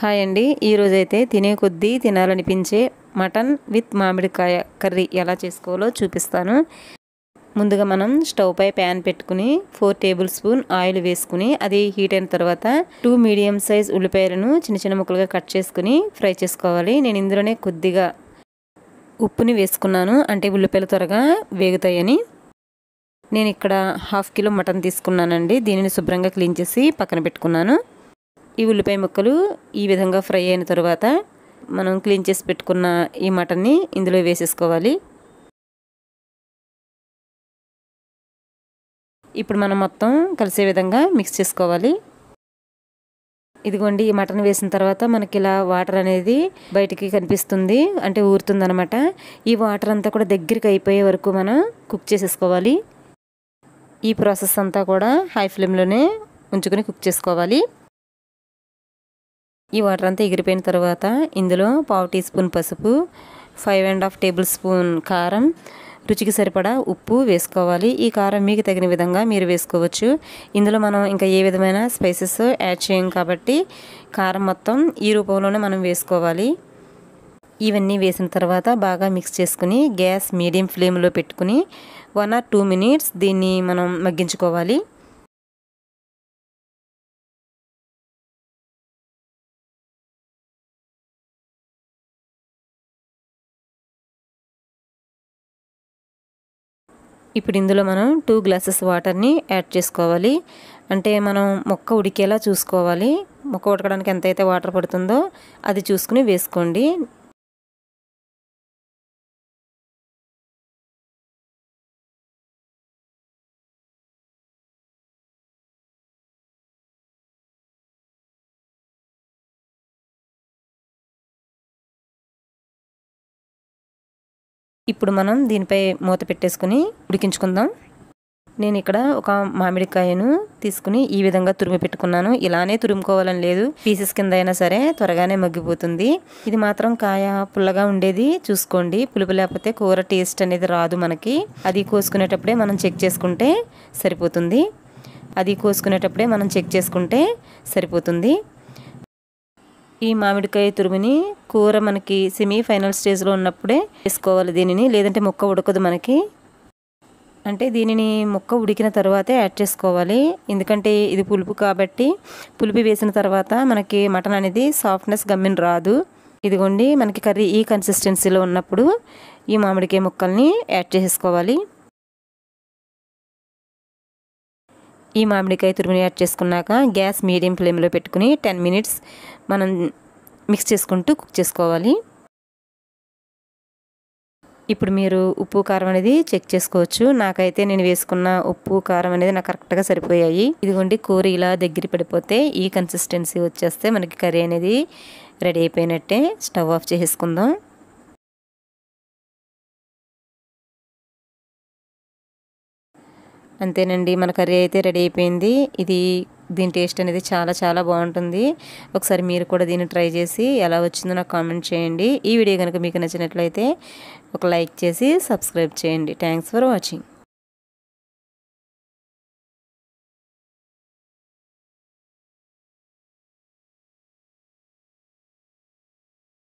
hi అండి ఈరోజైతే తినే కొద్దీ తినాలనిపించే మటన్ విత్ మామిడికాయ కర్రీ ఎలా చేసుకోవాలో చూపిస్తాను ముందుగా మనం స్టవ్ పై ప్యాన్ పెట్టుకుని ఫోర్ టేబుల్ స్పూన్ ఆయిల్ వేసుకుని అది హీట్ అయిన తర్వాత టూ మీడియం సైజ్ ఉల్లిపాయలను చిన్న చిన్న ముక్కలుగా కట్ చేసుకుని ఫ్రై చేసుకోవాలి నేను ఇందులోనే కొద్దిగా ఉప్పుని వేసుకున్నాను అంటే ఉల్లిపాయలు త్వరగా వేగుతాయని నేను ఇక్కడ హాఫ్ కిలో మటన్ తీసుకున్నానండి దీనిని శుభ్రంగా క్లీన్ చేసి పక్కన పెట్టుకున్నాను ఈ ఉల్లిపాయ ముక్కలు ఈ విధంగా ఫ్రై అయిన తర్వాత మనం క్లీన్ చేసి పెట్టుకున్న ఈ మటన్ని ఇందులో వేసేసుకోవాలి ఇప్పుడు మనం మొత్తం కలిసే విధంగా మిక్స్ చేసుకోవాలి ఇదిగోండి ఈ మటన్ వేసిన తర్వాత మనకి ఇలా వాటర్ అనేది బయటికి కనిపిస్తుంది అంటే ఊరుతుందనమాట ఈ వాటర్ అంతా కూడా దగ్గరికి అయిపోయే వరకు మనం కుక్ చేసేసుకోవాలి ఈ ప్రాసెస్ అంతా కూడా హై ఫ్లేమ్లోనే ఉంచుకొని కుక్ చేసుకోవాలి ఈ వాటర్ అంతా ఎగిరిపోయిన తర్వాత ఇందులో పావు టీ స్పూన్ పసుపు five and half tablespoon కారం రుచికి సరిపడా ఉప్పు వేసుకోవాలి ఈ కారం మీకు తగిన విధంగా మీరు వేసుకోవచ్చు ఇందులో మనం ఇంకా ఏ విధమైన స్పైసెస్ యాడ్ చేయం కాబట్టి కారం మొత్తం ఈ రూపంలోనే మనం వేసుకోవాలి ఇవన్నీ వేసిన తర్వాత బాగా మిక్స్ చేసుకుని గ్యాస్ మీడియం ఫ్లేమ్లో పెట్టుకుని వన్ ఆర్ టూ మినిట్స్ దీన్ని మనం మగ్గించుకోవాలి ఇప్పుడు ఇందులో మనం టూ గ్లాసెస్ వాటర్ని యాడ్ చేసుకోవాలి అంటే మనం మొక్క ఉడికేలా చూసుకోవాలి మొక్క ఉడకడానికి ఎంతైతే వాటర్ పడుతుందో అది చూసుకుని వేసుకోండి ఇప్పుడు మనం దీనిపై మూత పెట్టేసుకుని ఉడికించుకుందాం నేను ఇక్కడ ఒక మామిడికాయను తీసుకుని ఈ విధంగా తురుము పెట్టుకున్నాను ఇలానే తురుముకోవాలని లేదు పీసెస్ కింద అయినా సరే త్వరగానే మగ్గిపోతుంది ఇది మాత్రం కాయ పుల్లగా ఉండేది చూసుకోండి పులుపు లేకపోతే కూర టేస్ట్ అనేది రాదు మనకి అది కోసుకునేటప్పుడే మనం చెక్ చేసుకుంటే సరిపోతుంది అది కోసుకునేటప్పుడే మనం చెక్ చేసుకుంటే సరిపోతుంది ఈ మామిడికాయ తురుమిని కూర మనకి సెమీ ఫైనల్ స్టేజ్లో ఉన్నప్పుడే వేసుకోవాలి దీనిని లేదంటే ముక్క ఉడకదు మనకి అంటే దీనిని ముక్క ఉడికిన తర్వాతే యాడ్ చేసుకోవాలి ఎందుకంటే ఇది పులుపు కాబట్టి పులుపు వేసిన తర్వాత మనకి మటన్ అనేది సాఫ్ట్నెస్ గమ్మిన రాదు ఇదిగోండి మనకి కర్రీ ఈ కన్సిస్టెన్సీలో ఉన్నప్పుడు ఈ మామిడికాయ ముక్కల్ని యాడ్ చేసుకోవాలి ఈ మామిడికాయ తురుముని యాడ్ చేసుకున్నాక గ్యాస్ మీడియం ఫ్లేమ్లో పెట్టుకుని టెన్ మినిట్స్ మనం మిక్స్ చేసుకుంటూ కుక్ చేసుకోవాలి ఇప్పుడు మీరు ఉప్పు కారం అనేది చెక్ చేసుకోవచ్చు నాకైతే నేను వేసుకున్న ఉప్పు కారం అనేది నాకు కరెక్ట్గా సరిపోయాయి ఇదిగోండి కూర ఇలా దగ్గర పడిపోతే ఈ కన్సిస్టెన్సీ వచ్చేస్తే మనకి కర్రీ అనేది రెడీ అయిపోయినట్టే స్టవ్ ఆఫ్ చేసేసుకుందాం అంతేనండి మన కర్రీ అయితే రెడీ అయిపోయింది ఇది దీని టేస్ట్ అనేది చాలా చాలా బాగుంటుంది ఒకసారి మీరు కూడా దీన్ని ట్రై చేసి ఎలా వచ్చిందో నాకు కామెంట్ చేయండి ఈ వీడియో కనుక మీకు నచ్చినట్లయితే ఒక లైక్ చేసి సబ్స్క్రైబ్ చేయండి థ్యాంక్స్ ఫర్ వాచింగ్